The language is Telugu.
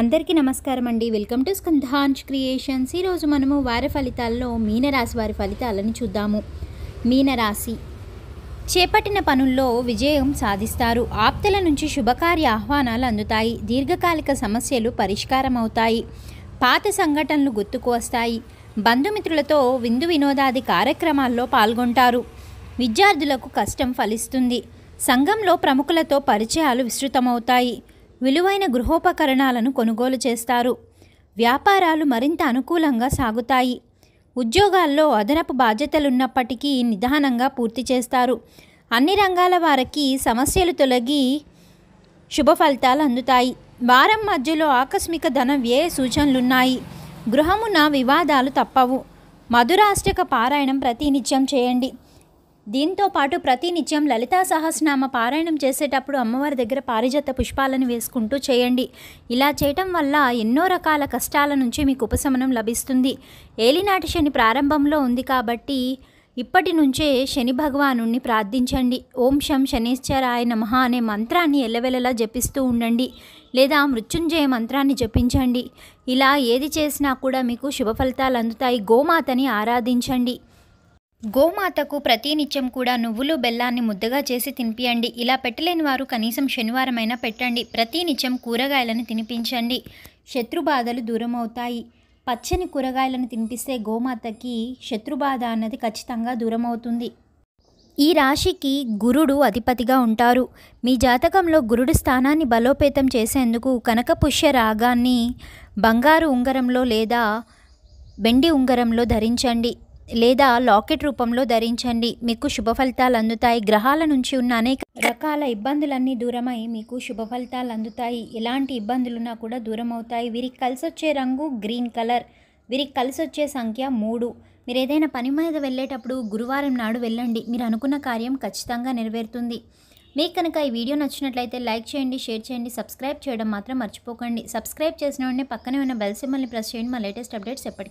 అందరికీ నమస్కారం అండి వెల్కమ్ టు స్కంధాన్స్ క్రియేషన్స్ ఈరోజు మనము వార ఫలితాల్లో మీనరాశి వారి ఫలితాలను చూద్దాము మీనరాశి చేపట్టిన పనుల్లో విజయం సాధిస్తారు ఆప్తల నుంచి శుభకార్య ఆహ్వానాలు అందుతాయి దీర్ఘకాలిక సమస్యలు పరిష్కారం అవుతాయి పాత సంఘటనలు గుర్తుకు వస్తాయి బంధుమిత్రులతో విందు వినోదాది కార్యక్రమాల్లో పాల్గొంటారు విద్యార్థులకు కష్టం ఫలిస్తుంది సంఘంలో ప్రముఖులతో పరిచయాలు విస్తృతమవుతాయి విలువైన గృహోపకరణాలను కొనుగోలు చేస్తారు వ్యాపారాలు మరింత అనుకూలంగా సాగుతాయి ఉద్యోగాల్లో అదనపు బాధ్యతలున్నప్పటికీ నిదానంగా పూర్తి చేస్తారు అన్ని రంగాల వారికి సమస్యలు తొలగి శుభ ఫలితాలు అందుతాయి వారం మధ్యలో ఆకస్మిక ధన వ్యయ సూచనలున్నాయి గృహమున వివాదాలు తప్పవు మధురాష్టక పారాయణం ప్రతినిత్యం చేయండి దీంతో పాటు ప్రతినిత్యం లలితా సహస్రనామ పారాయణం చేసేటప్పుడు అమ్మవారి దగ్గర పారిజాత పుష్పాలను వేసుకుంటూ చేయండి ఇలా చేయటం వల్ల ఎన్నో రకాల కష్టాల నుంచి మీకు ఉపశమనం లభిస్తుంది ఏలినాటి శని ప్రారంభంలో ఉంది కాబట్టి ఇప్పటి నుంచే శని భగవాను ప్రార్థించండి ఓం శం శనిశ్చరాయ నమ అనే మంత్రాన్ని ఎల్లవెల్లలా జపిస్తూ ఉండండి లేదా మృత్యుంజయ మంత్రాన్ని జపించండి ఇలా ఏది చేసినా కూడా మీకు శుభ ఫలితాలు అందుతాయి గోమాతని ఆరాధించండి గోమాతకు ప్రతినిత్యం కూడా నువ్వులు బెల్లాన్ని ముద్దగా చేసి తినిపియండి ఇలా పెట్టలేని వారు కనీసం శనివారమైనా పెట్టండి ప్రతినిత్యం కూరగాయలను తినిపించండి శత్రుబాధలు దూరం అవుతాయి పచ్చని కూరగాయలను తినిపిస్తే గోమాతకి శత్రుబాధ అన్నది ఖచ్చితంగా దూరం అవుతుంది ఈ రాశికి గురుడు అధిపతిగా ఉంటారు మీ జాతకంలో గురుడు స్థానాన్ని బలోపేతం చేసేందుకు కనకపుష్య రాగాన్ని బంగారు ఉంగరంలో లేదా వెండి ఉంగరంలో ధరించండి లేదా లాకెట్ రూపంలో ధరించండి మీకు శుభ ఫలితాలు అందుతాయి గ్రహాల నుంచి ఉన్న అనేక రకాల ఇబ్బందులన్నీ దూరమై మీకు శుభ ఫలితాలు అందుతాయి ఎలాంటి ఇబ్బందులున్నా కూడా దూరం అవుతాయి వీరికి కలిసి వచ్చే రంగు గ్రీన్ కలర్ వీరికి కలిసి వచ్చే సంఖ్య మూడు మీరు ఏదైనా పని మీద వెళ్ళేటప్పుడు గురువారం నాడు వెళ్ళండి మీరు అనుకున్న కార్యం ఖచ్చితంగా నెరవేరుతుంది మీకు కనుక ఈ వీడియో నచ్చినట్లయితే లైక్ చేయండి షేర్ చేయండి సబ్స్క్రైబ్ చేయడం మాత్రం మర్చిపోకండి సబ్స్క్రైబ్ చేసిన వెంటనే పక్కనే ఉన్న బెల్ సిమ్మల్ని ప్రెస్ చేయండి మా లేటెస్ట్ అప్డేట్స్ ఎప్పటికీ